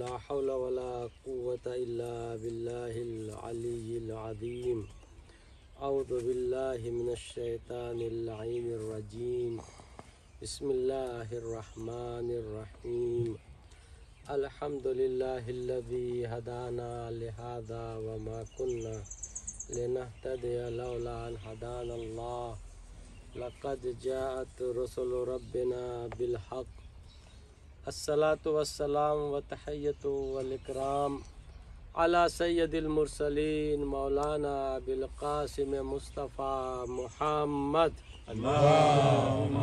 لا حول ولا قوة إلا بالله العلي العظيم أعوذ بالله من الشيطان اللعين الرجيم بسم الله الرحمن الرحيم الحمد لله الذي هدانا لهذا وما كنا لنهتدي لولا أن هدانا الله لقد جاءت رسل ربنا بالحق الصلاة والسلام وتحية والإكرام على سيد المرسلين مولانا بالقاسم مصطفى محمد اللهم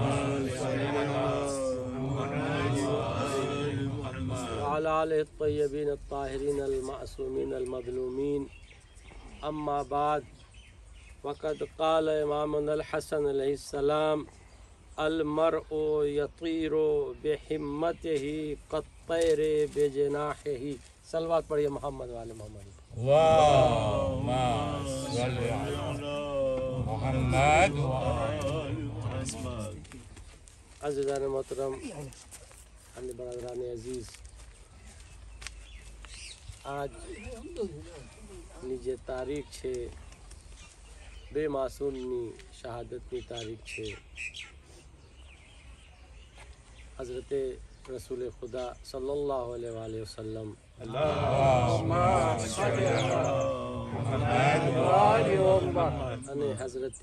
وعلى آله الطيبين الطاهرين المعصومين المظلومين أما بعد وقد قال إمامنا الحسن عليه السلام المرء يطير بهمته كالطير بجناحه سلوات پڑھیے محمد وعلى محمد واہ محمد وعلى عزیزان محترم ہمیں برادران عزیز آج نیجے تاریخ چھے بے معصومની શહાદતની તારીખ છે हज़रत रसूल खुदा सल्ला वसम अने हज़रत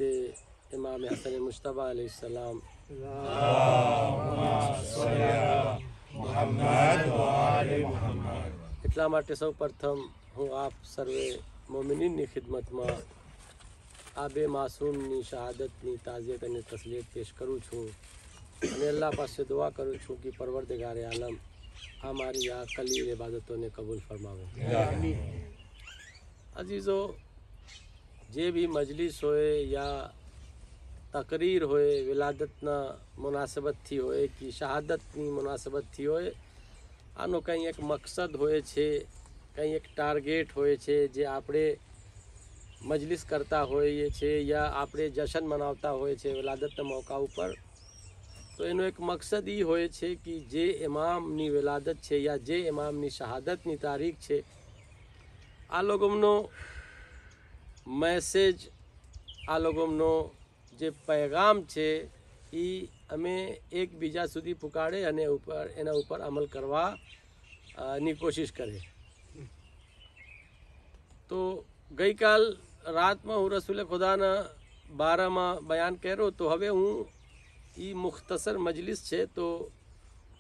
इमाम हसन मुशतबा सलाम એટલા માટે સૌ પ્રથમ હું આપ સર્વે મોમિનીની ખિદમતમાં આ બે માસૂમની શહાદતની તાજિયત અને તસલીત પેશ કરું છું અને અલ્લાહ પાસે દુઆ કરું છું કે પરવરદગારે આલમ આ મારી આ કલીલ ઇબાદતોને કબૂલ ફરમાવે અજીઝો જે બી મજલિસ હોય યા તકરીર હોય વિલાદતના મુનાસબતથી હોય કે શહાદતની મુનાસબતથી હોય આનો કંઈ એક મકસદ હોય છે કંઈ એક ટાર્ગેટ હોય છે જે આપણે મજલિસ કરતા હોઈએ છીએ યા આપણે જશન મનાવતા હોય છે વિલાદતના મોકા ઉપર તો એનો એક મકસદ એ હોય છે કે જે ઇમામની વેલાદત છે યા જે ઇમામની શહાદતની તારીખ છે આ લોગમનો મેસેજ આ લોગમનો જે पैगाम છે એ અમે એકબીજા સુધી પુકાડે અને ઉપર એના ઉપર અમલ કરવાની કોશિશ કરે તો ગઈકાલ રાતમાં હું રસુલે ખુદાના બારામાં બયાન કર્યો તો હવે હું એ મુખ્તસર મજલિસ છે તો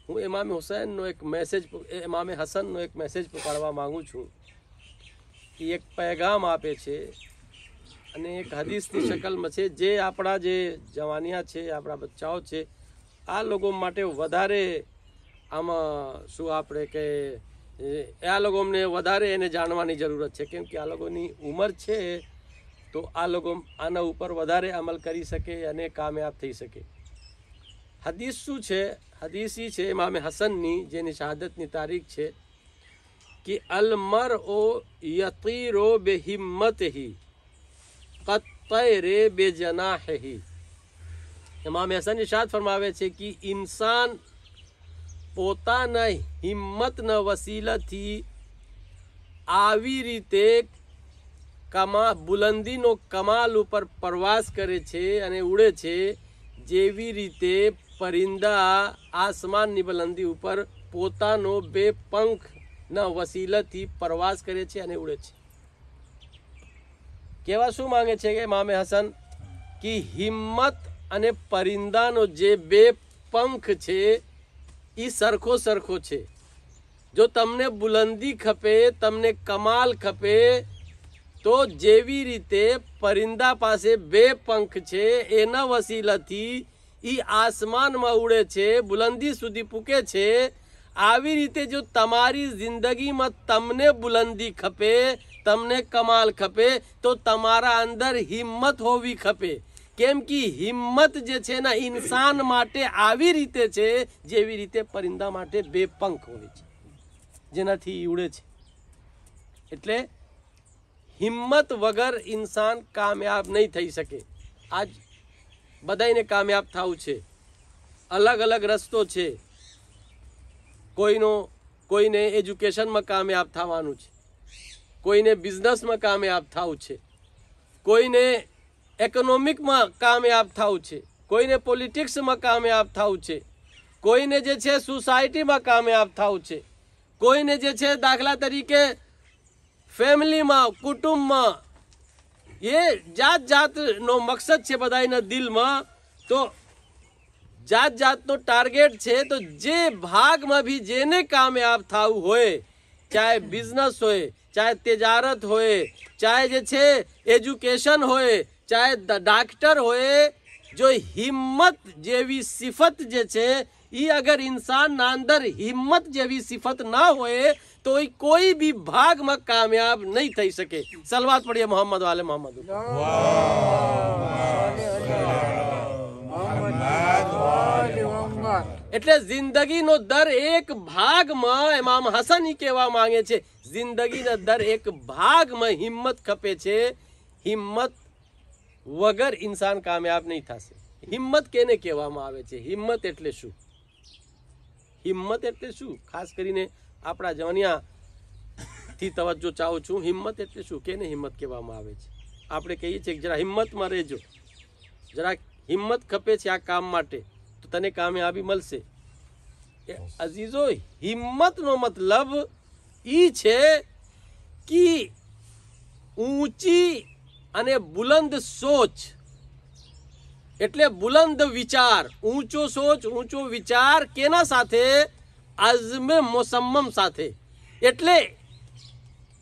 હું ઇમામ હુસૈનનો એક મેસેજ ઇમામ હસનનો એક મેસેજ પકડવા માગું છું કે એક પેગામ આપે છે અને એક હદીસની શક્લમાં છે જે આપણા જે જવાનિયા છે આપણા બચ્ચાઓ છે આ લોકો માટે વધારે આમાં શું આપણે કે આ લોકોને વધારે એને જાણવાની જરૂરત છે કેમ કે આ લોકોની ઉંમર છે તો આ લોકો આના ઉપર વધારે અમલ કરી શકે અને કામયાબ થઈ શકે હદીસ શું છે હદીસી છે ઇમામે હસનની જેની શહાદતની તારીખ છે કે અલમર ઓ યતીરો બે હિંમત હી કતરે બે જનાહ હી ઇમામે હસન ઇશાદ ફરમાવે છે કે ઇન્સાન પોતાના હિંમતના વસીલાથી આવી રીતે કમા બુલંદીનો કમાલ ઉપર પ્રવાસ કરે છે અને ઉડે છે જેવી રીતે પરિંદા આસમાનની બુલંદી ઉપર પોતાનો બે પંખના વસીલથી પ્રવાસ કરે છે અને ઉડે છે કેવા શું માંગે છે કે મામે હસન કે હિંમત અને પરિંદાનો જે બે પંખ છે એ સરખો સરખો છે જો તમને બુલંદી ખપે તમને કમાલ ખપે તો જેવી રીતે પરિંદા પાસે બે પંખ છે એના વસીલાથી એ આસમાનમાં ઉડે છે બુલંદી સુધી પૂકે છે આવી રીતે જો તમારી જિંદગીમાં તમને બુલંદી ખપે તમને કમાલ ખપે તો તમારા અંદર હિંમત હોવી ખપે કેમ કે હિંમત જે છે ને ઇન્સાન માટે આવી રીતે છે જેવી રીતે પરિંદા માટે બે પંખ હોય છે જેનાથી ઉડે છે એટલે હિંમત વગર ઇન્સાન કામયાબ નહીં થઈ શકે આજ બધાને કામયાબ થવું છે અલગ અલગ રસ્તો છે કોઈનો કોઈને એજ્યુકેશનમાં કામયાબ થવાનું છે કોઈને બિઝનેસમાં કામયાબ થવું છે કોઈને ઇકોનોમિકમાં કામયાબ થવું છે કોઈને પોલિટિક્સમાં કામયાબ થવું છે કોઈને જે છે સોસાયટીમાં કામયાબ થવું છે કોઈને જે છે દાખલા તરીકે ફેમિલીમાં કુટુંબમાં એ જાત જાતનો મકસદ છે બધાના દિલમાં તો જાત જાતનો ટાર્ગેટ છે તો જે ભાગમાં બી જેને કામયાબ થવું હોય ચાહે બિઝનેસ હોય ચાહે તેજારત હોય ચાહે જે છે એજ્યુકેશન હોય ચાહે ડાક્ટર હોય જો હિંમત જેવી સિફત જે છે એ અગર ઇન્સાનના અંદર હિંમત જેવી સિફત ના હોય तो કોઈ બી भाग में कामयाब नहीं थी सके सलवात पढ़िए मोहम्मद वाले એટલે જિંદગીનો દર એક ભાગમાં ઇમામ હસન ઈ કહેવા માંગે છે જિંદગીના દર એક ભાગમાં હિંમત ખપે છે હિંમત વગર ઇન્સાન કામયાબ નહીં થશે હિંમત કેને કહેવામાં આવે છે હિંમત એટલે શું હિંમત એટલે શું ખાસ કરીને આપણા જવાનિયાથી તવજ્જો ચાહું છું હિંમત એટલે શું કેને હિંમત કહેવામાં આવે છે આપણે કહીએ છીએ કે જરા હિંમતમાં રહેજો જરા હિંમત ખપે છે આ કામ માટે તો તને કામયાબી મળશે અજીજો હિંમતનો મતલબ એ છે કે ઊંચી અને બુલંદ સોચ એટલે બુલંદ વિચાર ઊંચો સોચ ઊંચો વિચાર કેના સાથે અઝમ મોસમ્મમ સાથે એટલે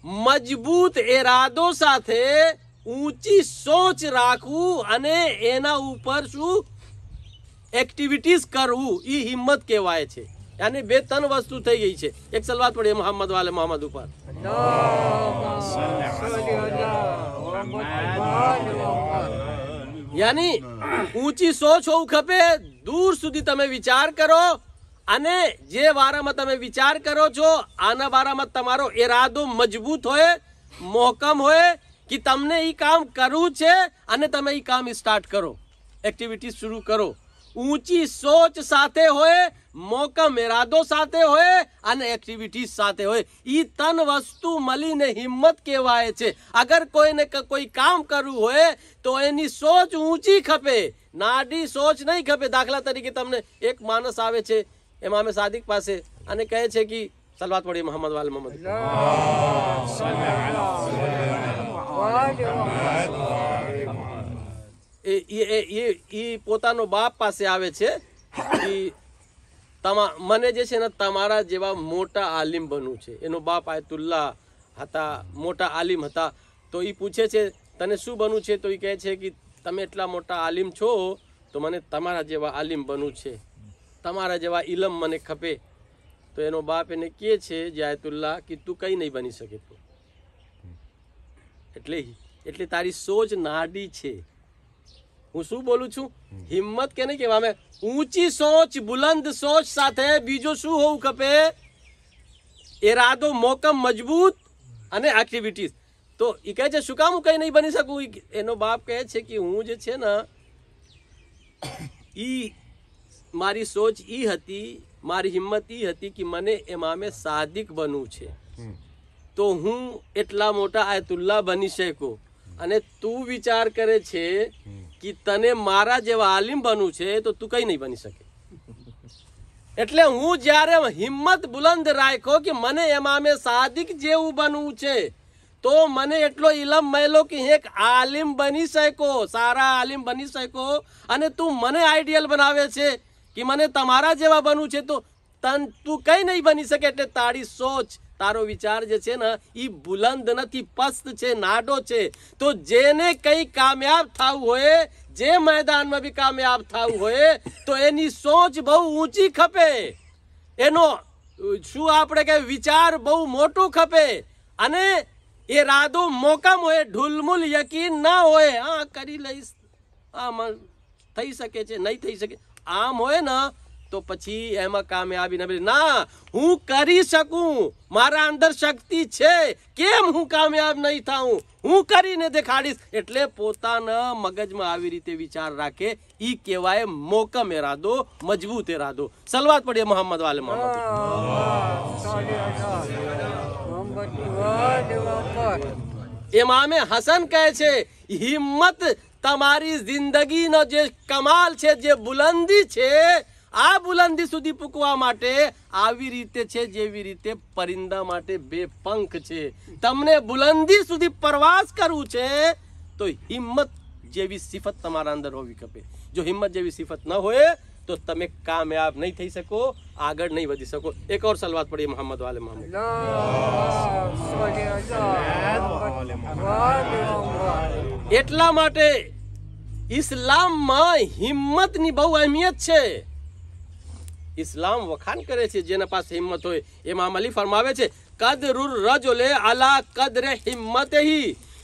મજબૂત એરાદો સાથે ઊંચી સોચ રાખવું અને એના ઉપર શું એક્ટિવિટીઝ કરવું એ હિંમત કહેવાય છે અને બે ત્રણ વસ્તુ થઈ ગઈ છે એક સલવાત પડી મોહમ્મદ વાલે મોહમ્મદ ઉપર યાની ઊંચી સોચ હોવું ખપે દૂર સુધી તમે વિચાર કરો અને જે વારામાં તમે વિચાર કરો છો આના વારામાં તમારો ઈરાદો મજબૂત હોય મોહકમ હોય કે તમને એ કામ કરવું છે અને તમે એ કામ સ્ટાર્ટ કરો એક્ટિવિટી શરૂ કરો ઊંચી સોચ સાથે હોય મોકમ ઈરાદો સાથે હોય અને એક્ટિવિટીઝ સાથે હોય એ તન વસ્તુ મળીને હિંમત કહેવાય છે અગર કોઈને કોઈ કામ કરવું હોય તો એની સોચ ઊંચી ખપે નાડી સોચ નહીં ખપે દાખલા તરીકે તમને એક માણસ આવે છે એમાં અમે સાદિક પાસે અને કહે છે કે સલવાત પડી મોહમ્મદ વાલ મોહમ્મદ એ પોતાનો બાપ પાસે આવે છે કે મને જે છે ને તમારા જેવા મોટા આલિમ બનવું છે એનો બાપ આયતુલ્લા હતા મોટા આલિમ હતા તો એ પૂછે છે તને શું બનવું છે તો એ કહે છે કે તમે એટલા મોટા આલિમ છો તો મને તમારા જેવા આલિમ બનવું છે તમારા જેવા ઇલમ મને ખપે તો એનો બાપ એને કહે છે જાયતુલ્લાહ કે તું કંઈ નહીં બની શકે તું એટલે એટલે તારી સોચ નાડી છે હું શું બોલું છું હિંમત કે નહીં કહેવા અમે ઊંચી સોચ બુલંદ સોચ સાથે બીજો શું હોવું ખપે એરાદો મોકમ મજબૂત અને એક્ટિવિટીઝ તો એ કહે છે શું કામ હું કંઈ નહીં બની શકું એનો બાપ કહે છે કે હું જે છે ને એ મારી સોચ એ હતી મારી હિંમત એ હતી કે મને એમામે સાદિક બનવું છે તો હું એટલા મોટા આયતુલ્લા બની શકું અને તું વિચાર કરે છે કે તને મારા જેવા આલિમ બનવું છે તો તું કઈ નહીં બની શકે એટલે હું જ્યારે હિંમત બુલંદ રાખ્યો કે મને એમામે સાદિક જેવું બનવું છે તો મને એટલો ઇલમ મળ્યો કે એક આલિમ બની શકો સારા આલિમ બની શકો અને તું મને આઈડિયલ બનાવે છે કે મને તમારા જેવા બનવું છે તો તન તું કંઈ નહીં બની શકે એટલે તારી સોચ તારો વિચાર જે છે ને એ બુલંદ નથી પસ્ત છે નાડો છે તો જેને કંઈ કામયાબ થવું હોય જે મેદાનમાં બી કામયાબ થવું હોય તો એની સોચ બહુ ઊંચી ખપે એનો શું આપણે કે વિચાર બહુ મોટું ખપે અને એ રાદો મોકમ હોય ઢુલમુલ યકીન ના હોય હા કરી લઈશ હા થઈ શકે છે નહીં થઈ શકે આમ હોય ને તો પછી એમાં કામયાબી ન ના હું કરી શકું મારા અંદર શક્તિ છે કેમ હું કામયાબ નહીં થાઉં હું કરીને દેખાડીશ એટલે પોતાના મગજમાં આવી રીતે વિચાર રાખે ઈ કહેવાય મોકમ એરાદો મજબૂત એરાદો સલવાત પડીએ મોહમ્મદ વાલે મોહમ્મદ ઇમામે હસન કહે છે હિંમત તમારી જિંદગીનો જે કમાલ છે જે બુલંદી છે આ બુલંદી સુધી પૂકવા માટે આવી રીતે છે જેવી રીતે પરિંદા માટે બે પંખ છે તમને બુલંદી સુધી પ્રવાસ કરવું છે તો હિંમત જેવી સિફત તમારા અંદર હોવી ખપે જો હિંમત જેવી સિફત ન હોય તો તમે કામયાબ નહીં થઈ શકો આગળ નહીં વધી શકો એક ઓર સલવાત પડીએ મોહમ્મદ વાલે મોહમ્મદ એટલા માટે ઇસ્લામમાં હિંમતની બહુ અહેમિયત છે ઇસ્લામ વખાણ કરે છે જેના પાસે હિંમત હોય એમાં અલી ફરમાવે છે કદ કદરુર રજોલે આલા કદરે હિંમત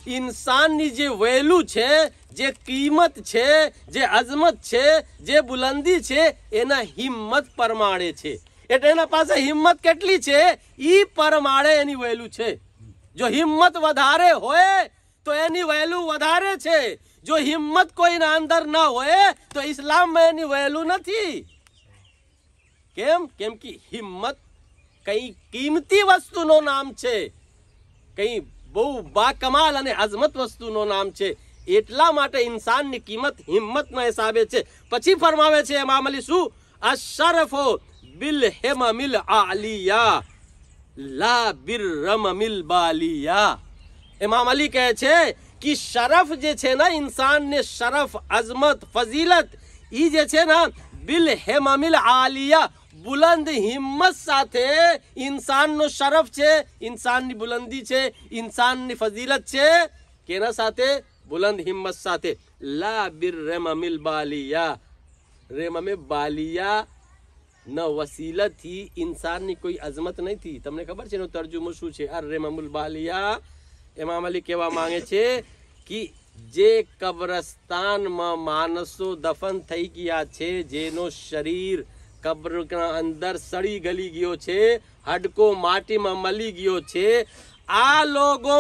ઇન્સાનની જે વહેલું છે જે કિંમત છે જે અઝમત છે જે બુલંદી છે એના હિંમત પરમાણે છે એટલે એના પાસે હિંમત કેટલી છે એ પરમાણે એની વહેલું છે જો હિંમત વધારે હોય તો એની વહેલું વધારે છે જો હિંમત કોઈના અંદર ના હોય તો ઇસ્લામમાં એની વહેલું નથી કેમ કેમ કે હિંમત કઈ કિંમતી વસ્તુનું નામ છે કઈ બહુ બાકમાલ અને આઝમત વસ્તુનું નામ છે એટલા માટે ઇન્સાનની કિંમત હિંમતના હિસાબે છે પછી ફરમાવે છે ઇમામ અલી શું અશરફો બિલ હેમમિલ આલિયા લા બિરરમમિલ બાલિયા ઇમામ અલી કહે છે કે શરફ જે છે ને ઇન્સાનને શરફ અઝમત ફઝીલત ઈ જે છે ને બિલ હેમમિલ આલિયા બુલંદ હિંમત સાથે ઇન્સાનનો શરફ છે ઇન્સાનની બુલંદી છે ઇન્સાનની ફઝીલત છે કેના સાથે બુલંદ હિંમત સાથે લા બિર રેમમિલ બાલિયા રેમમે બાલિયા ન વસીલત થી ઇન્સાનની કોઈ અઝમત નહીં હતી તમને ખબર છે એનો તર્જુમો શું છે અર રેમમુલ બાલિયા એમાં અલી કહેવા માંગે છે કે જે કબ્રસ્તાનમાં માણસો દફન થઈ ગયા છે જેનો શરીર કબ્રના અંદર સડી ગલી ગયો છે હાડકો માટીમાં મળી ગયો છે આ લોકો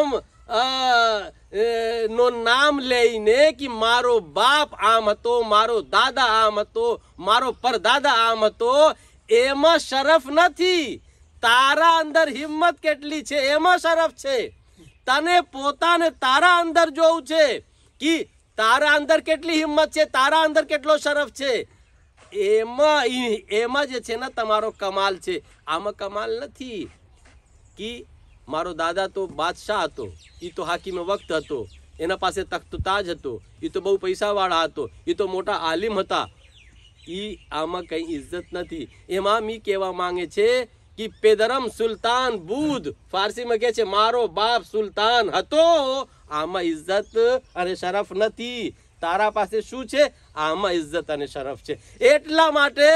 નો નામ લઈને કે મારો બાપ આમ હતો મારો દાદા આમ હતો મારો પરદાદા આમ હતો એમાં શરફ નથી તારા અંદર હિંમત કેટલી છે એમાં શરફ છે તને પોતાને તારા અંદર જોવું છે કે તારા અંદર કેટલી હિંમત છે તારા અંદર કેટલો શરફ છે એમાં એમાં જે છે ને તમારો કમાલ છે આમાં કમાલ નથી કે મારો દાદા તો બાદશાહ હતો એ તો હાકીમે વખત હતો એના પાસે તખ્ત તાજ હતો એ તો બહુ પૈસાવાળા હતો એ તો મોટા આલિમ હતા એ આમાં કંઈ ઇજ્જત નથી એમાં મી કહેવા માંગે છે કે પેદરમ સુલતાન બુધ ફારસીમાં કહે છે મારો બાપ સુલતાન હતો આમાં ઇજ્જત અને શરફ નથી તારા પાસે શું છે આમાં ઇજ્જત અને શરફ છે એટલા માટે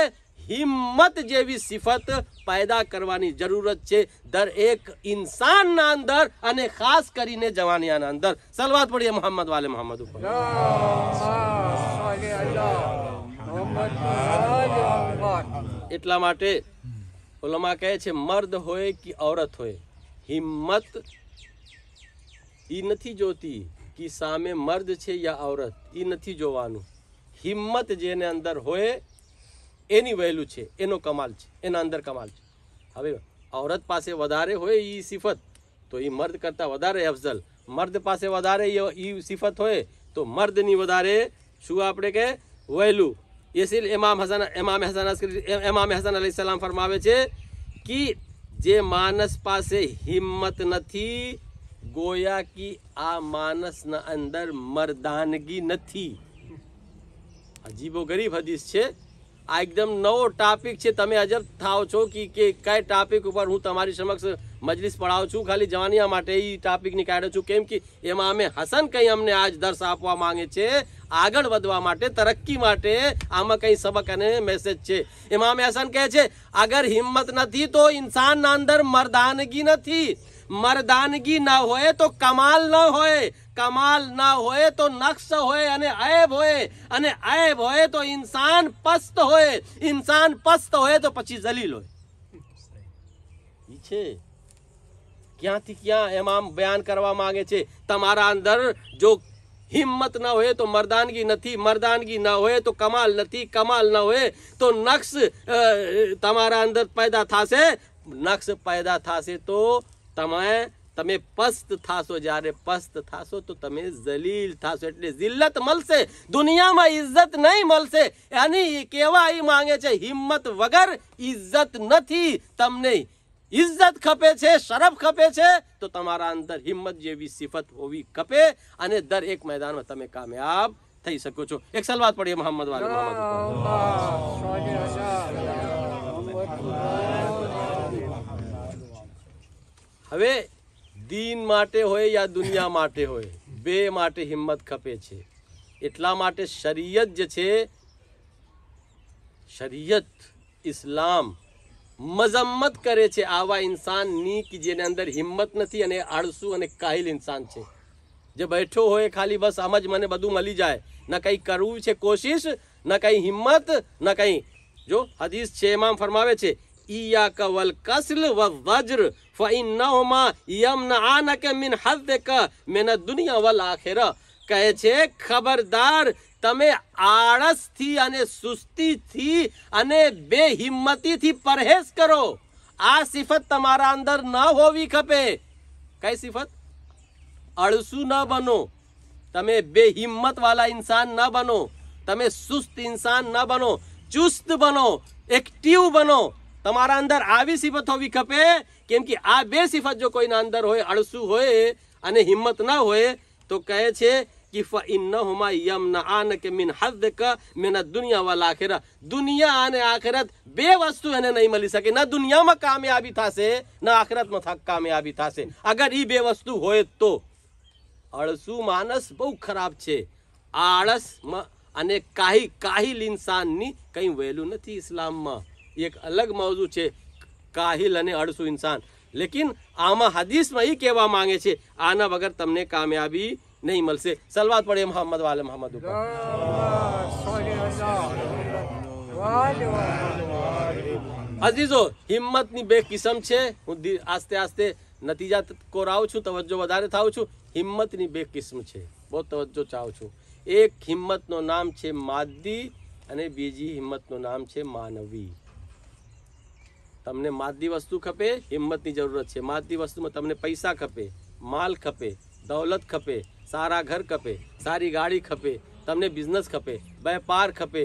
હિંમત જેવી સિફત પેદા કરવાની જરૂરત છે દર એક ઇન્સાનના અંદર અને ખાસ કરીને જવાનિયાના અંદર સલવાત પડીએ મોહમ્મદ વાલે મોહમ્મદ ઉપર એટલા માટે ઓલમા કહે છે મર્દ હોય કે ઔરત હોય હિંમત એ નથી જોતી કે સામે મર્દ છે યા ઔરત એ નથી જોવાનું હિંમત જેને અંદર હોય એની વહેલું છે એનો કમાલ છે એના અંદર કમાલ છે હવે ઔરત પાસે વધારે હોય એ સિફત તો એ મર્દ કરતાં વધારે અફઝલ મર્દ પાસે વધારે એ સિફત હોય તો મર્દની વધારે શું આપણે કે વહેલું એસિલ ઇમામ હસન ઇમામ હસન ઇમામ હસન અલી સલામ ફરમાવે છે કે જે માનસ પાસે હિંમત નથી ગોયા કે આ માનસના અંદર મર્દાનગી નથી अजीबो गरीब हदीस छे एकदम नओ टॉपिक छे તમે અજર થાવ છો કે કે કાય टॉपिक ઉપર હું તમારી સમક્ષ મજલિસ પઢાવ છું ખાલી જવાનીયા માટે ઈ टॉपिक ની કાળ છું કેમ કે ઇમામે हसन કહે અમને આજ દર્સા આપવા માંગે છે આગળ વધવા માટે तरक्की માટે આમાં કંઈ सबक અને મેસેજ છે ઇમામે हसन કહે છે અગર હિંમત નથી તો انسان اندر મર્દાનગી નથી मर्दानगी ना होए तो कमाल ना होए कमाल ना होए तो नक्श होए अने ऐब होए अने ऐब होए तो इंसान पस्त होए इंसान पस्त होए तो पची जलील होए पीछे क्या थी क्या इमाम बयान करवा मांगे छे તમારા અંદર જો હિંમત ના હોય તો મર્દાનગી નથી મર્દાનગી ના હોય તો કમાલ નથી કમાલ ના હોય તો નક્સ તમારા અંદર પેદા થાશે નક્સ પેદા થાશે તો તમાએ તમે પસ્ત થાસો જારે પસ્ત થાસો તો તમે જલીલ થાસો એટલે જિલત મલસે દુનિયામાં ઇજ્જત નહી મલસે એટલે કેવા એ માંગે છે હિંમત વગર ઇજ્જત નથી તમને ઇજ્જત ખપે છે શરફ ખપે છે તો તમારા અંદર હિંમત જેવી સફત હોવી કપે અને દર એક મેદાનમાં તમે કਾਮયબ થઈ શકો છો એક સલ વાત પડી મોહમ્મદ વાલુ હા હોજી હોસા હવે દીન માટે હોય યા દુનિયા માટે હોય બે માટે હિંમત ખપે છે એટલા માટે શરીયત જે છે શરીયત ઇસ્લામ મઝમ્મત કરે છે આવા ઇન્સાન નીક જેની અંદર હિંમત નથી અને આળસુ અને કાહિલ ઇન્સાન છે જે બેઠો હોય ખાલી બસ આમ જ મને બધું મળી જાય ન કંઈ કરવું છે કોશિશ ન કંઈ હિંમત ન કંઈ જો હદીસ છે એમાં ફરમાવે છે iyaka wal kasl wal zajr fa innahuma yamna'anaka min haddika min ad-dunya wal akhirah કહે છે ખબરદાર તમે આળસથી અને સુસ્તીથી અને બેહિમ્મતીથી પરહેજ કરો આ સિફત તમારા અંદર ન હોવી ખપે કઈ સિફત અળસુ ન બનો તમે બેહિમ્મત વાળા ઇન્સાન ન બનો તમે સુસ્ત ઇન્સાન ન બનો ચુસ્ત બનો એક્ટિવ બનો તમારા અંદર આવી સિફત હોવી ખપે કેમ કે આ બે સિફત જો કોઈના અંદર હોય આળસુ હોય અને હિંમત ના હોય તો કહે છે કે યમ ન આન કે મિન હદ્દક મિન દુનિયા વલ આખિરા દુનિયા અને આખિરત બે વસ્તુ એને નહીં મળી શકે ન દુનિયામાં કામયાબી થશે ન આખરતમાં કામયાબી થશે અગર એ બે વસ્તુ હોય તો અળસુ માનસ બહુ ખરાબ છે આળસ અને કાહી કાહી ઇન્સાનની કંઈ વહેલું નથી ઇસ્લામમાં એક અલગ મૌજુ છે કાહિલ અને અડસુ ઇન્સાન લેકિન આમાં હદીસમાં એ કહેવા માંગે છે આના વગર તમને કામયાબી નહીં મળશે સલવાત પડે મોહમ્મદ વાલે મોહમ્મદ અજીઝો હિંમતની બે કિસમ છે હું આસ્તે આસ્તે નતીજા કોરાવું છું તવજ્જો વધારે થાવ છું હિંમતની બે કિસ્મ છે બહુ તવજ્જો ચાહું છું એક હિંમતનું નામ છે માદી અને બીજી હિંમતનું નામ છે માનવી તમને માદી વસ્તુ ખપે હિંમતની જરૂરત છે માદી વસ્તુમાં તમને પૈસા ખપે માલ ખપે દોલત ખપે સારા ઘર ખપે સારી ગાડી ખપે તમને બિઝનેસ ખપે વેપાર ખપે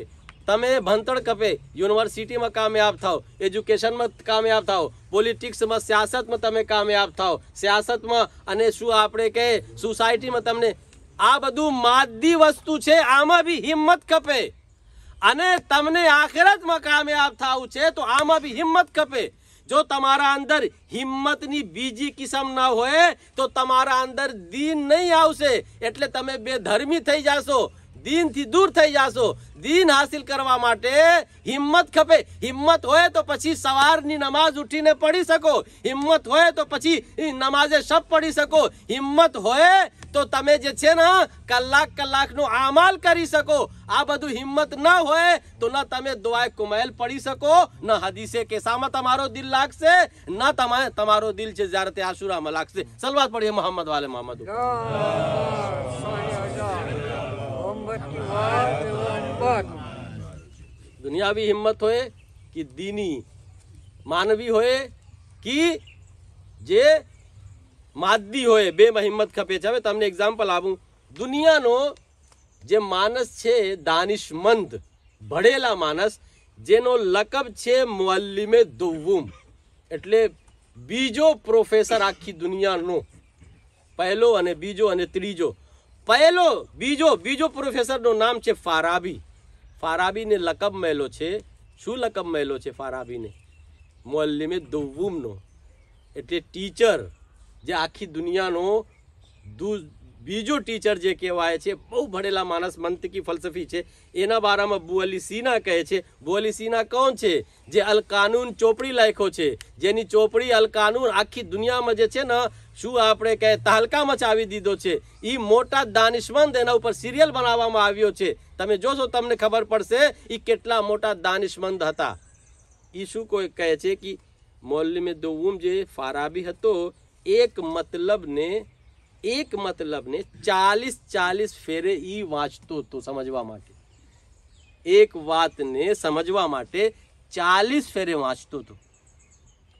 તમે ભણતર ખપે યુનિવર્સિટીમાં કામયાબ થાવ એજ્યુકેશનમાં કામયાબ થાઓ પોલિટિક્સમાં સિયાસતમાં તમે કામયાબ થાવ સિયાસતમાં અને શું આપણે કહે સોસાયટીમાં તમને આ બધું માદી વસ્તુ છે આમાં બી હિંમત ખપે અને તમને આખરતમાં કામયાબ થવું છે તો આમાં બી હિંમત ખપે જો તમારા અંદર હિંમતની બીજી કિસમ ન હોય તો તમારા અંદર દિન નહીં આવશે એટલે તમે બેધર્મી થઈ જશો દિનથી દૂર થઈ જશો દિન હાસિલ કરવા માટે હિંમત ખપે હિંમત હોય તો પછી સવારની નમાઝ ઉઠીને પઢી શકો હિંમત હોય તો પછી નમાઝે શબ પઢી શકો હિંમત હોય તો તમે જે છે ને કલાક કલાકનો આમાલ કરી શકો આ બધું હિંમત ન હોય તો ન તમે દુઆ કુમૈલ પડી શકો ન હદીસે કેસામાં તમારો દિલ લાગશે ન તમારે તમારો દિલ છે જ્યારે તે આશુરામાં લાગશે સલવાત પડીએ મોહમ્મદ વાલે મોહમ્મદ દુનિયાવી હિંમત હોય કે દીની માનવી હોય કે જે માદ્દી હોય બેમાં હિંમત ખપે છે હવે તમને એક્ઝામ્પલ આપું દુનિયાનો જે માનસ છે દાનિશમંદ ભળેલા માનસ જેનો લકબ છે મુલ્લિમે દુવ્વુમ એટલે બીજો પ્રોફેસર આખી દુનિયાનો પહેલો અને બીજો અને ત્રીજો પહેલો બીજો બીજો પ્રોફેસરનું નામ છે ફારાબી ફારાબીને લકબ મેલો છે શું લકબ મેલો છે ફારાબીને મુલ્લિમે દુવ્વુમનો એટલે ટીચર જે આખી દુનિયાનો બીજો ટીચર જે કહેવાય છે બહુ ભણેલા માણસ મંતકી ફલસફી છે એના બારામાં બુઅલી સીના કહે છે બુઅલી સીના કોણ છે જે અલ કાનૂન ચોપડી લાયખો છે જેની ચોપડી અલ કાનૂન આખી દુનિયામાં જે છે ને શું આપણે કહે તહલકા મચાવી દીધો છે એ મોટા દાનિશમંદ એના ઉપર સિરિયલ બનાવવામાં આવ્યો છે તમે જોશો તમને ખબર પડશે એ કેટલા મોટા દાનિશમંદ હતા એ શું કોઈ કહે છે કે મોલ્લીમે દોવું જે ફારાબી હતો એક મતલબને એક મતલબને ચાલીસ ચાલીસ ફેરે એ વાંચતો હતો સમજવા માટે એક વાતને સમજવા માટે ચાલીસ ફેરે વાંચતો હતો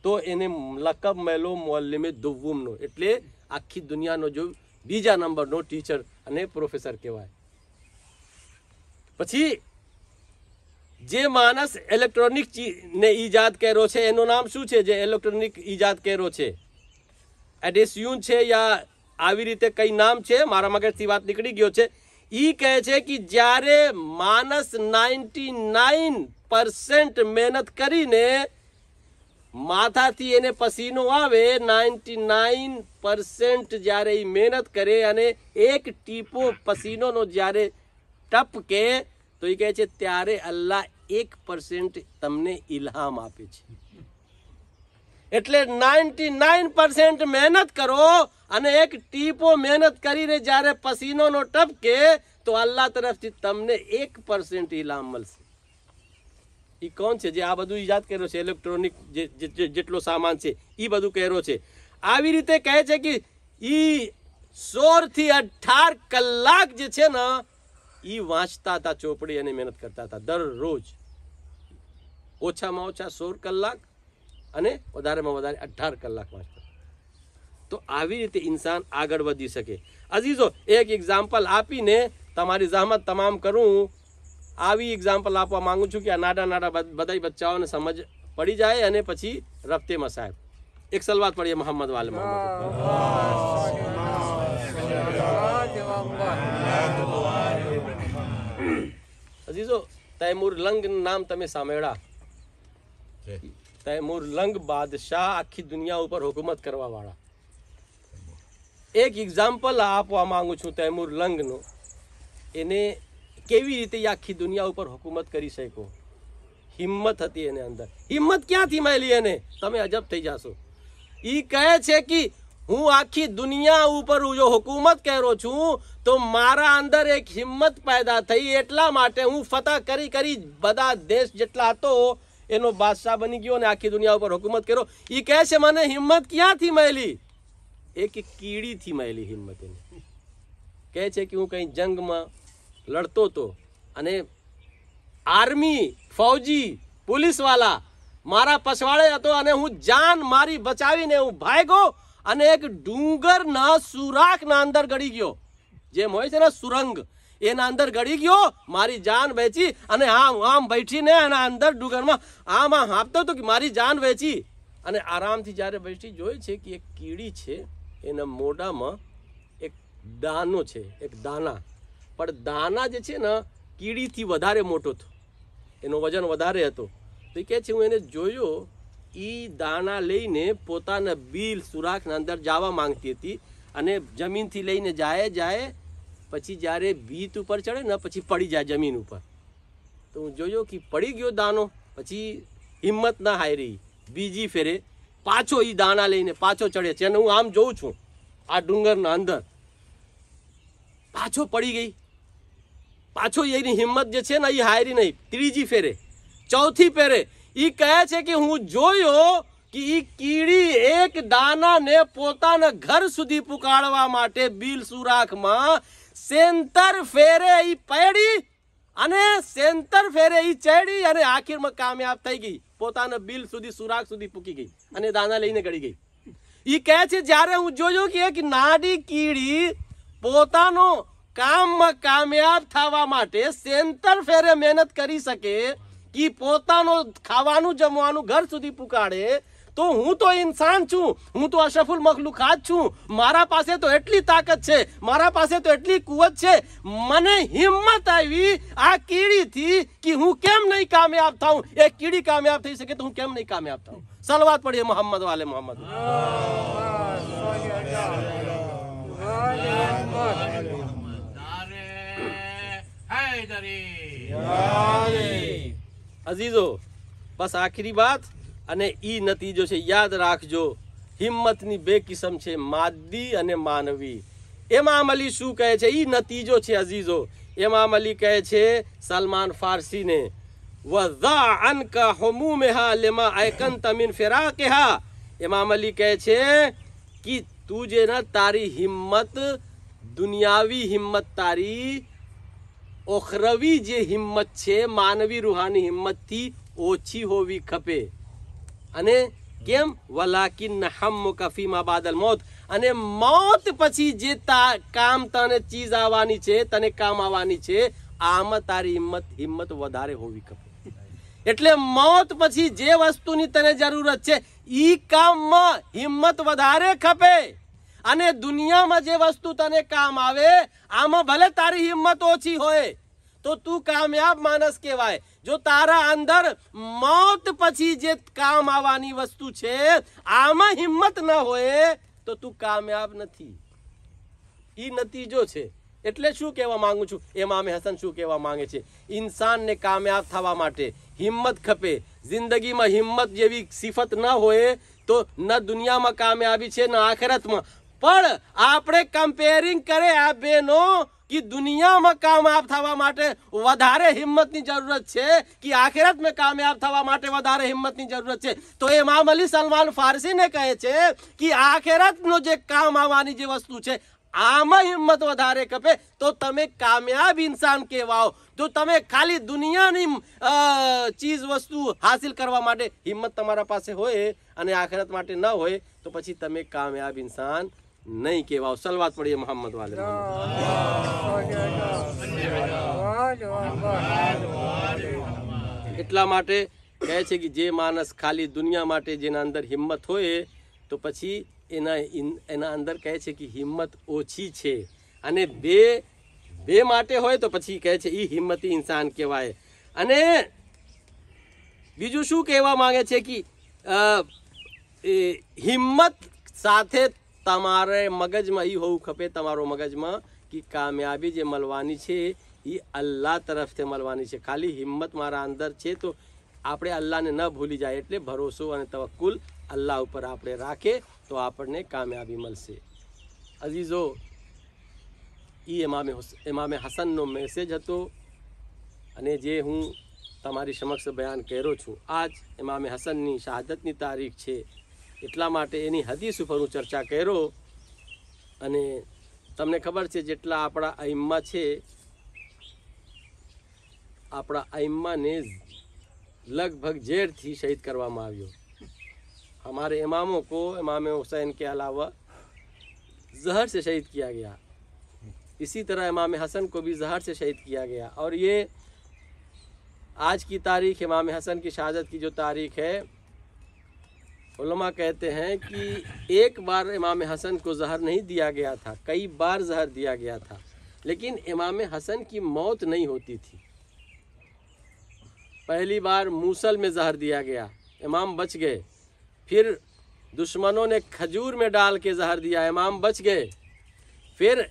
તો એને લકબ મેલો મોલ્લેમે દુવ્વુમનો એટલે આખી દુનિયાનો જો બીજા નંબરનો ટીચર અને પ્રોફેસર કહેવાય પછી જે માણસ ઇલેક્ટ્રોનિક ને ઈજાદ કર્યો છે એનું નામ શું છે જે ઇલેક્ટ્રોનિક ઈજાદ કર્યો છે એડેસ્યુન છે યા આવી રીતે કંઈ નામ છે મારા મગજથી વાત નીકળી ગયો છે એ કહે છે કે જ્યારે માણસ નાઇન્ટી નાઇન પરસેન્ટ મહેનત કરીને માથાથી એને પસીનો આવે નાઇન્ટી નાઇન પરસેન્ટ જ્યારે એ મહેનત કરે અને એક ટીપો પસીનોનો જ્યારે ટપકે તો એ કહે છે ત્યારે અલ્લાહ એક પરસેન્ટ તમને ઇલ્હામ આપે છે એટલે નાઇન્ટી નાઇન પર્સન્ટ મહેનત કરો અને એક ટીપો મહેનત કરીને જ્યારે પસીનોનો ટપકે તો અલ્લાહ તરફથી તમને એક પર્સન્ટ ઇલામ મળશે એ કોણ છે જે આ બધું ઈજાદ કર્યો છે ઇલેક્ટ્રોનિક જેટલો સામાન છે એ બધું કર્યો છે આવી રીતે કહે છે કે એ સોળથી અઢાર કલાક જે છે ને એ વાંચતા હતા ચોપડી અને મહેનત કરતા હતા દરરોજ ઓછામાં ઓછા સોળ કલાક અને વધારેમાં વધારે અઢાર કલાક વાંચતા તો આવી રીતે ઇન્સાન આગળ વધી શકે અઝીઝો એક એક્ઝામ્પલ આપીને તમારી જહમત તમામ કરું આવી એક્ઝામ્પલ આપવા માંગુ છું કે આ નાના નાના બધા બચ્ચાઓને સમજ પડી જાય અને પછી રફતેમાં સાહેબ એક સલવાત પડીએ મોહમ્મદ વાલે મોહમ્મદ અજીઝો તૈમુર લંગ નામ તમે સાંભળ્યા તૈમુરલંગ બાદશાહ આખી દુનિયા ઉપર હુકુમત કરવાવાળા એક એક્ઝામ્પલ આપવા માંગુ છું તૈમુરલંગનું એને કેવી રીતે આખી દુનિયા ઉપર હુકુમત કરી શકો હિંમત હતી એને અંદર હિંમત ક્યાંથી મળી એને તમે અજબ થઈ જશો એ કહે છે કે હું આખી દુનિયા ઉપર જો હુકુમત કરો છું તો મારા અંદર એક હિંમત પેદા થઈ એટલા માટે હું ફતહ કરી કરી બધા દેશ જેટલા હતો એનો બાદશાહ બની ગયો ને આખી દુનિયા ઉપર હુકુમત કર્યો એ કહે છે મને હિંમત ક્યાંથી મળેલી એક કીડીથી મળેલી હિંમત એને કહે છે કે હું કંઈ જંગમાં લડતો તો અને આર્મી ફૌજી પોલીસવાલા મારા પછવાડે હતો અને હું જાન મારી બચાવીને હું ભાગ્યો અને એક ડુંગરના સુરાખના અંદર ગળી ગયો જેમ હોય છે ને સુરંગ એના અંદર ગળી ગયો મારી જાન વેચી અને આમ આમ બેઠીને એના અંદર ડુંગરમાં આમ આમ હાંપતો હતો કે મારી જાન વેચી અને આરામથી જ્યારે બેઠી જોઈ છે કે એક કીડી છે એના મોઢામાં એક દાનો છે એક દાના પણ દાના જે છે ને કીડીથી વધારે મોટો હતો એનો વજન વધારે હતો તો કહે છે હું એને જોયો એ દાણા લઈને પોતાના બિલ સુરાખના અંદર જવા માંગતી હતી અને જમીનથી લઈને જાય જાય પછી જ્યારે ભીત ઉપર ચડે ને પછી પડી જાય જમીન ઉપર તો હું જોયો કે પડી ગયો દાનો પછી હિંમત ના હારી રહી બીજી ફેરે પાછો એ દાણા લઈને પાછો ચડે છે અને હું આમ જોઉં છું આ ડુંગરના અંદર પાછો પડી ગઈ પાછો એની હિંમત જે છે ને એ હારી નહીં ત્રીજી ફેરે ચોથી ફેરે એ કહે છે કે હું જોયો કે એ કીડી એક દાનાને પોતાના ઘર સુધી પુકાળવા માટે બિલ સુરાખમાં સેન્તર ફેરે એ પડી અને સેન્તર ફેરે એ ચડી અને આખીરમાં કામયાબ થઈ ગઈ પોતાના બિલ સુધી સુરાગ સુધી પૂકી ગઈ અને દાના લઈને ગળી ગઈ એ કહે છે જ્યારે હું જોજો કે એક નાડી કીડી પોતાનો કામમાં કામયાબ થવા માટે સેન્તર ફેરે મહેનત કરી શકે કે પોતાનો ખાવાનું જમવાનું ઘર સુધી પુકાડે તો હું તો ઇન્સાન છું હું તો અશફુલ મખલુકાત છું મારા પાસે તો એટલી તાકાત છે મારા પાસે તો એટલી કુવત છે મને હિંમત આવી આ કીડીથી કે હું કેમ નહીં કામયાબ થાઉં એ કીડી કામયાબ થઈ શકે તો હું કેમ નહીં કામયાબ થાઉં સલવાત પડીએ મોહમ્મદ વાલે મોહમ્મદ अजीजो बस आखिरी बात અને ઈ نتیજો છે યાદ રાખજો હિંમત ની બે કિસમ છે માaddi અને માનવી ઇмам અલી સુ કહે છે ઈ نتیજો છે अजीજો ઇмам અલી કહે છે सलमान ફારસી ને વ ザ અનકા હુમૂમ હાલમા આયકન્તા મિન ફિરાકહા ઇмам અલી કહે છે કે તુજે ના તારી હિંમત દુનિયાવી હિંમત તારી ઓખરવી જે હિંમત છે માનવી רוહાની હિંમત થી ઓછી હોવી ખપે અને કેમ વલાકિન હમ કફીમા બાદલ મોત અને મોત પછી જે તા કામ તને ચીજ આવવાની છે તને કામ આવવાની છે આમાં તારી હિંમત હિંમત વધારે હોવી ખપે એટલે મોત પછી જે વસ્તુની તને જરૂરત છે ઈ કામમાં હિંમત વધારે ખપે અને દુનિયામાં જે વસ્તુ તને કામ આવે આમાં ભલે તારી હિંમત ઓછી હોય તો તું कामयाब માણસ કેવાય જો તારા અંદર મોત પછી જે કામ આવવાની વસ્તુ છે આમાં હિંમત ન હોય તો તું कामयाब નથી ઈ نتیજો છે એટલે શું કહેવા માંગુ છું એમાં અમે હસન શું કહેવા માંગે છે انسانને कामयाब થવા માટે હિંમત ખપે જિંદગીમાં હિંમત જેવી સફત ન હોય તો ન દુનિયામાં કામયાબી છે ન આખiratમાં પણ આપણે કમ્પેરિંગ કરે આ બેનો કે દુનિયામાં કામયાબ થવા માટે વધારે હિંમતની જરૂરત છે કે આખિરતમાં કામયાબ થવા માટે વધારે હિંમતની જરૂરત છે તો ઇમામ અલી સલમાન ફારસીને કહે છે કે આખિરતનો જે કામ આવવાની જે વસ્તુ છે આમાં હિંમત વધારે કપે તો તમે કામયાબ ઇન્સાન કહેવાઓ જો તમે ખાલી દુનિયાની ચીજ વસ્તુ હાસિલ કરવા માટે હિંમત તમારા પાસે હોય અને આખરત માટે ન હોય તો પછી તમે કામયાબ ઇન્સાન નહીં કહેવાઓ સલવાત પડીએ મોહમ્મદ વાલે એટલા માટે કહે છે કે જે માણસ ખાલી દુનિયા માટે જેના અંદર હિંમત હોય તો પછી એના એના અંદર કહે છે કે હિંમત ઓછી છે અને બે બે માટે હોય તો પછી કહે છે એ હિંમત ઇન્સાન કહેવાય અને બીજું શું કહેવા માગે છે કે હિંમત સાથે તમારે મગજમાં એ હોવું ખપે તમારો મગજમાં કે કામયાબી જે મળવાની છે એ અલ્લાહ તરફથી મળવાની છે ખાલી હિંમત મારા અંદર છે તો આપણે અલ્લાહને ન ભૂલી જાય એટલે ભરોસો અને તવક્કુલ અલ્લાહ ઉપર આપણે રાખે તો આપણને કામયાબી મળશે અઝીઝો એ ઇમામે ઇમામે હસનનો મેસેજ હતો અને જે હું તમારી સમક્ષ બયાન કર્યો છું આજ ઇમામે હસનની શહાદતની તારીખ છે એટલા માટે એની હદીસ ઉપર ચર્ચા કર્યો અને તમને ખબર છે જેટલા આપડા ઇમામાં છે આપડા ઇમામાંને લગભગ 10 થી શહીદ કરવામાં આવ્યો અમારા ઇમામો કો ઇમામે हुसैन કે علاوہ ઝેર સે શહીદ કિયા ગયા اسی طرح ઇમામે हसन કો ભી ઝેર સે શહીદ કિયા ગયા ઓર યે આજ કી તારીખ ઇમામે हसन કી શહાદત કી જો તારીખ હે उलमा कहते हैं कि एक बार इमाम हसन को जहर नहीं दिया गया था कई बार जहर दिया गया था लेकिन इमाम हसन की मौत नहीं होती थी पहली बार मूसल में जहर दिया गया इमाम बच गए फिर दुश्मनों ने खजूर में डाल के जहर दिया इमाम बच गए फिर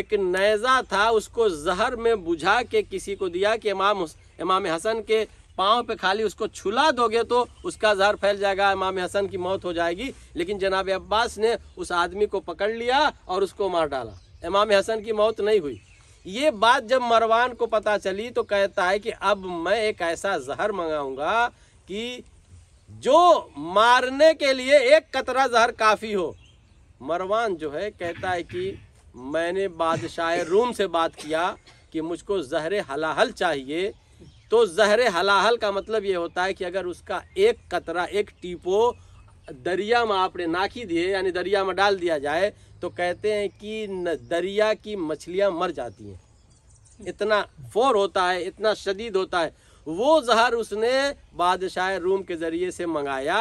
एक नैज़ा था उसको जहर में बुझा के किसी को दिया कि इमाम इमाम हसन के पाँव पे खाली उसको छुला दोगे तो उसका जहर फैल जाएगा इमाम हसन की मौत हो जाएगी लेकिन जनाब अब्बास ने उस आदमी को पकड़ लिया और उसको मार डाला इमाम हसन की मौत नहीं हुई ये बात जब मरवान को पता चली तो कहता है कि अब मैं एक ऐसा जहर मंगाऊंगा कि जो मारने के लिए एक कतरा जहर काफ़ी हो मरवान जो है कहता है कि मैंने बादशाह रूम से बात किया कि मुझको जहर हलाहल चाहिए तो जहर हलाहल का मतलब ये होता है कि अगर उसका एक कतरा एक टीपो दरिया में आपने नाखी दिए यानी दरिया में डाल दिया जाए तो कहते हैं कि दरिया की मछलियाँ मर जाती हैं इतना फोर होता है इतना शदीद होता है वो जहर उसने बादशाह रूम के ज़रिए से मंगाया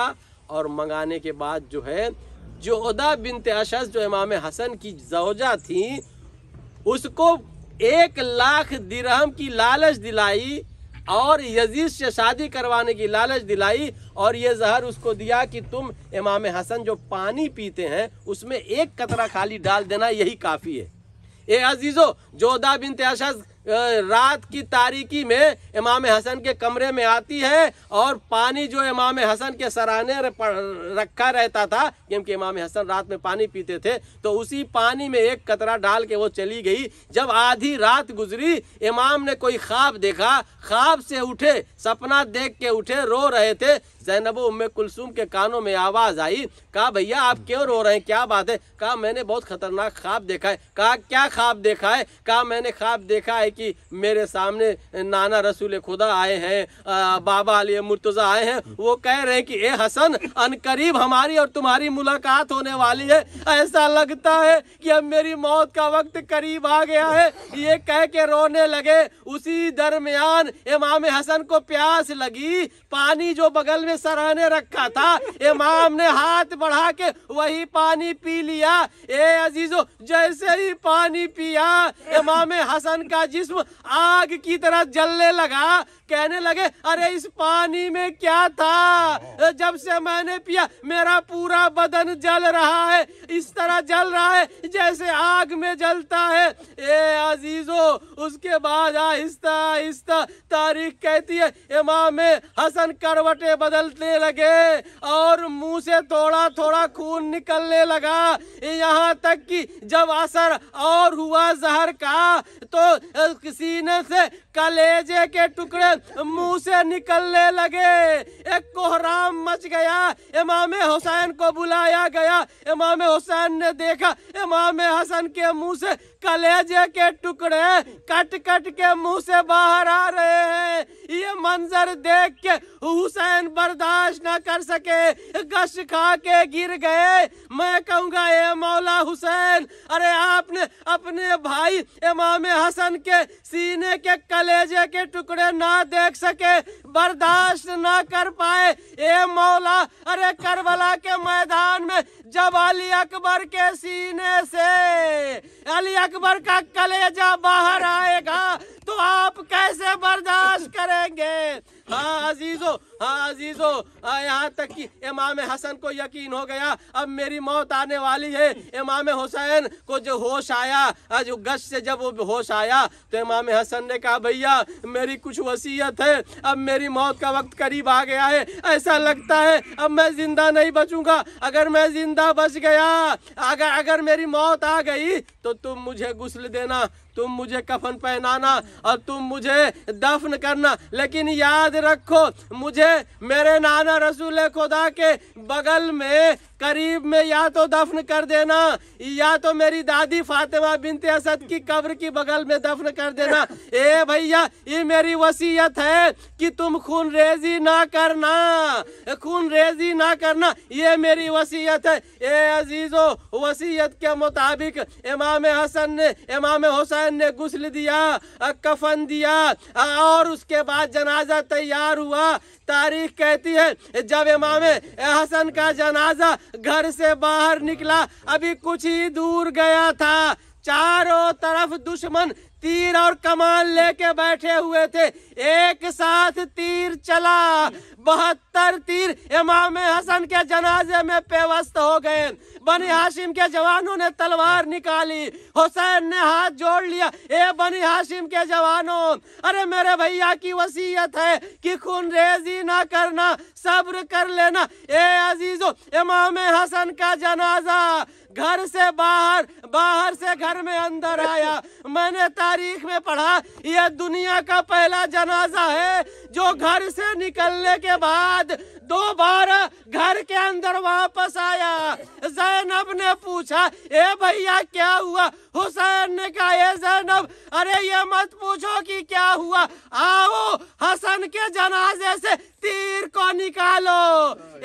और मंगाने के बाद जो है जोदा बिन अशस जो इमाम हसन की जोजा थी उसको एक लाख दिरहम की लालच दिलाई और यजीज से शादी करवाने की लालच दिलाई और ये जहर उसको दिया कि तुम इमाम हसन जो पानी पीते हैं उसमें एक कतरा खाली डाल देना यही काफ़ी है ए अजीज़ो जोदा बिन त्याशा रात की तारीकी में इमाम हसन के कमरे में आती है और पानी जो इमाम हसन के सराहने रखा रहता था क्योंकि इमाम हसन रात में पानी पीते थे तो उसी पानी में एक कतरा डाल के वो चली गई जब आधी रात गुजरी इमाम ने कोई ख्वाब देखा ख्वाब से उठे सपना देख के उठे रो रहे थे जैनब उम्मे कुलसुम के कानों में आवाज़ आई कहा भैया आप क्यों रो रहे हैं क्या बात है कहा मैंने बहुत खतरनाक ख्वाब देखा है कहा क्या ख्वाब देखा है कहा मैंने ख्वाब देखा है कि मेरे सामने नाना रसूल खुदा आए हैं बाबा अली मुर्तज़ा आए हैं वो कह रहे हैं कि ए हसन अन करीब हमारी और तुम्हारी मुलाकात होने वाली है ऐसा लगता है कि अब मेरी मौत का वक्त करीब आ गया है ये कह के रोने लगे उसी दरमियान इमाम हसन को प्यास लगी पानी जो बगल में सराहने रखा था इमाम ने हाथ बढ़ा के वही पानी पी लिया ए अजीजो जैसे ही पानी पिया इमाम हसन का जिस्म आग की तरह जलने लगा कहने लगे अरे इस पानी में क्या था जब से मैंने पिया मेरा पूरा बदन जल रहा है इस तरह जल रहा है जैसे आग में जलता है ए अजीजो उसके बाद आहिस्ता आहिस्ता तारीख कहती है इमाम हसन करवटे बदल निकलने लगे और मुंह से थोड़ा थोड़ा खून निकलने लगा यहाँ तक कि जब असर और हुआ जहर का तो किसी ने से कलेजे के टुकड़े मुंह से निकलने लगे एक कोहराम मच गया इमाम हुसैन को बुलाया गया इमाम हुसैन ने देखा इमाम हसन के मुंह से कलेजे के टुकड़े कट कट के मुंह से बाहर आ रहे हैं ये मंजर देख के हुसैन बर्दाश्त न कर सके गश खा के गिर गए मैं कहूँगा ए मौला हुसैन अरे आपने अपने भाई इमाम हसन के सीने के कलेजे के टुकड़े ना देख सके बर्दाश्त ना कर पाए ए मौला अरे करबला के मैदान में जब अली अकबर के सीने से अली अकबर अकबर का कलेजा बाहर आएगा तो आप कैसे बर्दाश्त करेंगे हाँ अजीजो हाँ अजीजो हाँ, यहाँ तक कि इमाम हसन को यकीन हो गया अब मेरी मौत आने वाली है इमाम हुसैन को जो होश आया जो गश से जब वो होश आया तो इमाम हसन ने कहा भैया मेरी कुछ वसीयत है अब मेरी मौत का वक्त करीब आ गया है ऐसा लगता है अब मैं जिंदा नहीं बचूंगा अगर मैं जिंदा बच गया अगर अगर मेरी मौत आ गई तो तुम मुझे गुस्ल देना तुम मुझे कफन पहनाना और तुम मुझे दफन करना लेकिन याद रखो मुझे मेरे नाना रसूल खुदा के बगल में करीब में या तो दफन कर देना या तो मेरी दादी फातिमा बिनते असद की कब्र की बगल में दफन कर देना ए भैया ये मेरी वसीयत है कि तुम खून रेजी ना करना खून रेजी ना करना ये मेरी वसीयत है ए अजीजो वसीयत के मुताबिक इमाम हसन ने इमाम हुसैन ने गुसल दिया कफन दिया और उसके बाद जनाजा तैयार हुआ तारीख कहती है जब इमाम हसन का जनाजा घर से बाहर निकला अभी कुछ ही दूर गया था चारों तरफ दुश्मन तीर और कमान लेके बैठे हुए थे एक साथ तीर चला बहत्तर तीर इमाम हसन के जनाजे में पेवस्त हो गए बनी हाशिम के जवानों ने तलवार निकाली हुसैन ने हाथ जोड़ लिया ए बनी हाशिम के जवानों अरे मेरे भैया की वसीयत है कि खून रेजी ना करना सब्र कर लेना ए अजीजो इमाम हसन का जनाजा घर से बाहर बाहर से घर में अंदर आया मैंने तारीख में पढ़ा यह दुनिया का पहला जनाजा है जो घर से निकलने के बाद दो बार घर के अंदर वापस आया जैनब ने पूछा ए भैया क्या हुआ हुसैन ने कहा ए जैनब अरे ये मत पूछो कि क्या हुआ आओ हसन के जनाजे से तीर को निकालो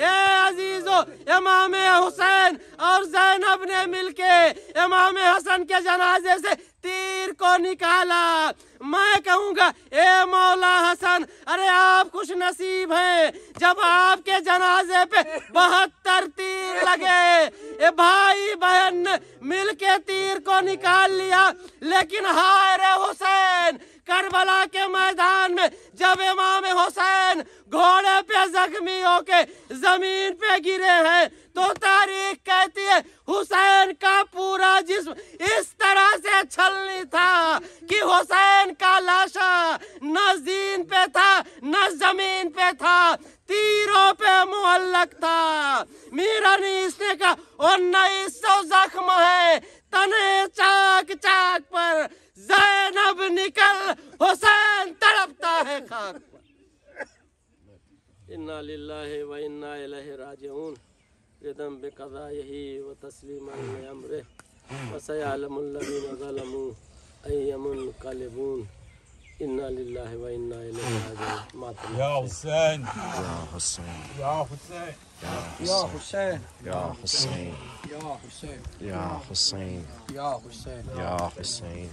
ए अजीजो इमाम हुसैन और जैनब ने मिलके इमाम हसन के जनाजे से तीर को निकाला मैं कहूँगा ए मौला हसन अरे आप खुश नसीब हैं जब आपके जनाजे पे बहत्तर तीर लगे ए भाई बहन मिलके तीर को निकाल लिया लेकिन हाय रे हुसैन करबला के मैदान में जब इमाम हुसैन घोड़े पे जख्मी होके जमीन पे गिरे हैं तो तारीख कहती है हुसैन का पूरा जिस्म इस तरह से छलनी था कि हुसैन का लाशा न जीन पे था न जमीन पे था तीरों पे मुअल्लक था मीरा ने इसने कहा नई सौ तो जख्म है तने चाक चाक पर जैनब निकल हुसैन तड़पता है खाक पर इन्ना लिल्लाहि व इन्ना इलैहि राजिऊन रिदम बेकजा यही व तस्लीम अमरे वसयालमीन ज़लमू अयमन कलबून इन्ना लिल्लाहि व इन्ना इलैहि राजिऊन या हुसैन या हुसैन या हुसैन या हुसैन या हुसैन या हुसैन या हुसैन या हुसैन या हुसैन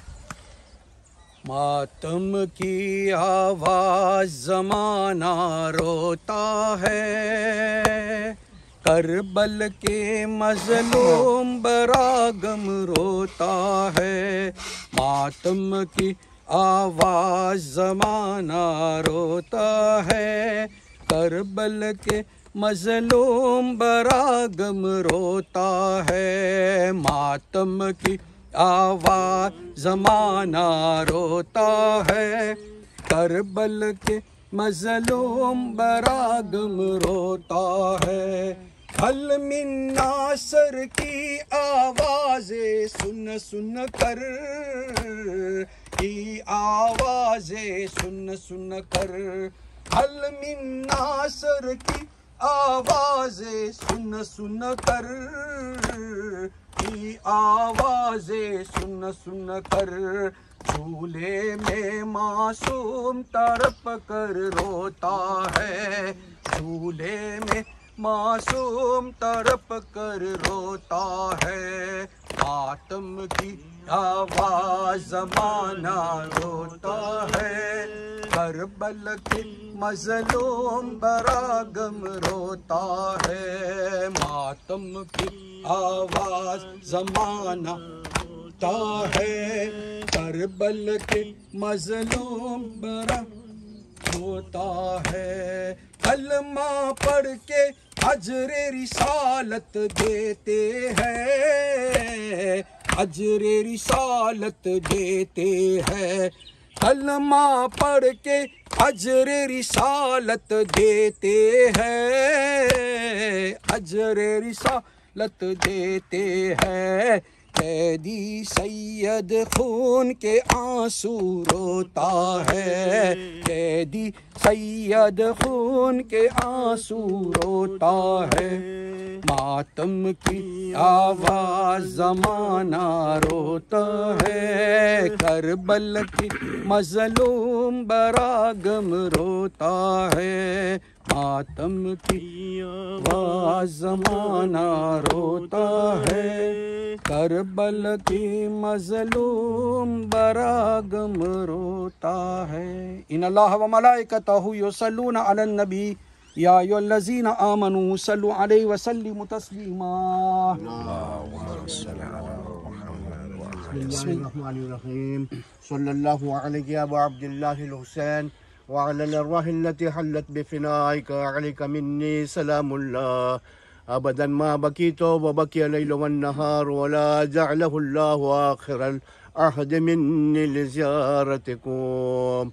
मातम की आवाज जमाना रोता है करबल के मजलूम बरागम रोता है मातम की आवाज जमाना रोता है करबल के मजलूम बरागम रोता है मातम की आवा जमाना रोता है करबल के मजलूम बरागम रोता है हल सर की आवाज़ें सुन सुन कर की आवाज़ें सुन सुन कर हल सर की आवाजें सुन सुन कर आवाजें सुन सुन कर झूले में मासूम तड़प कर रोता है झूले में मासूम तरप कर रोता है आत्म की आवाज जमाना रोता है हर बल की मजलूम बरागम रोता है मातम की आवाज जमाना रोता है हर बल के मजलूम बरा होता है कलमा पढ़ के हजर रिसालत देते हैं हजर रिसालत देते हैं कलमा पढ़ के अजर रिसालत देते हैं अजर रिसालत देते हैं कैदी सैयद खून के आंसू रोता है कैदी सैयद खून के आंसू रोता है मातम की आवाज जमाना रोता है करबल की मजलूम बरागम रोता है आतम की आवाज जमाना रोता है करबल की मजलूम बरागम रोता है इन अल्लाह व मलाइकतहु यसल्लून अलल नबी या अय्युहल्लज़ीन आमनू सल्लु अलैहि व सल्लिमु तस्लीमा बिस्मिल्लाह रहमान रहीम सल्लल्लाहु अलैहि व अब्दुल्लाह हुसैन وعلى الأرواح التي حلت بفنائك عليك مني سلام الله أبدا ما بكيت وبكي الليل والنهار ولا جعله الله آخر العهد مني لزيارتكم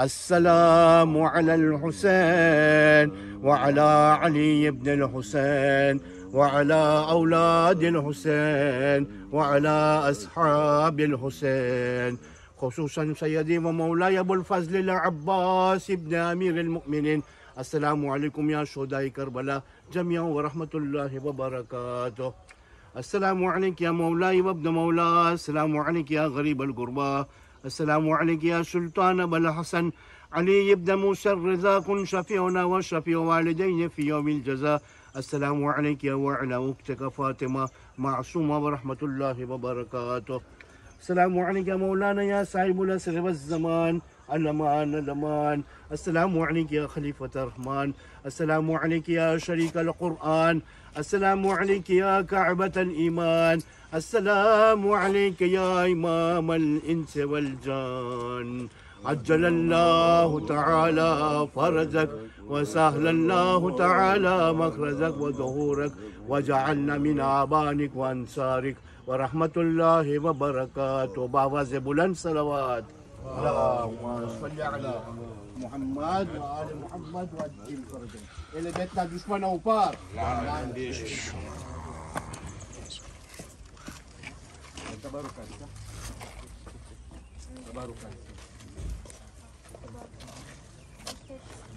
السلام على الحسين وعلى علي بن الحسين وعلى أولاد الحسين وعلى أصحاب الحسين خصوصا سيدي ومولاي أبو الفضل العباس ابن أمير المؤمنين السلام عليكم يا شهداء كربلاء جميعا ورحمة الله وبركاته السلام عليك يا مولاي وابن مولاه السلام عليك يا غريب القربى السلام عليك يا سلطان بل حسن علي ابن موسى الرضا كن شفيعنا وشفيع والدين في يوم الجزاء السلام عليك يا وعلى أختك فاطمة معصومة ورحمة الله وبركاته السلام عليك يا مولانا يا صاحب الأسر والزمان الأمان الأمان السلام عليك يا خليفة الرحمن السلام عليك يا شريك القرآن السلام عليك يا كعبة الإيمان السلام عليك يا إمام الإنس والجان عجل الله تعالى فرجك وسهل الله تعالى مخرجك وظهورك وجعلنا من آبانك وأنصارك ورحمة الله وبركاته بابا زبولان صلوات اللهم صل على محمد وآل محمد وأديم فرجهم إلى بيتنا دشمن أو بار لا ما عنديش تبارك الله تبارك الله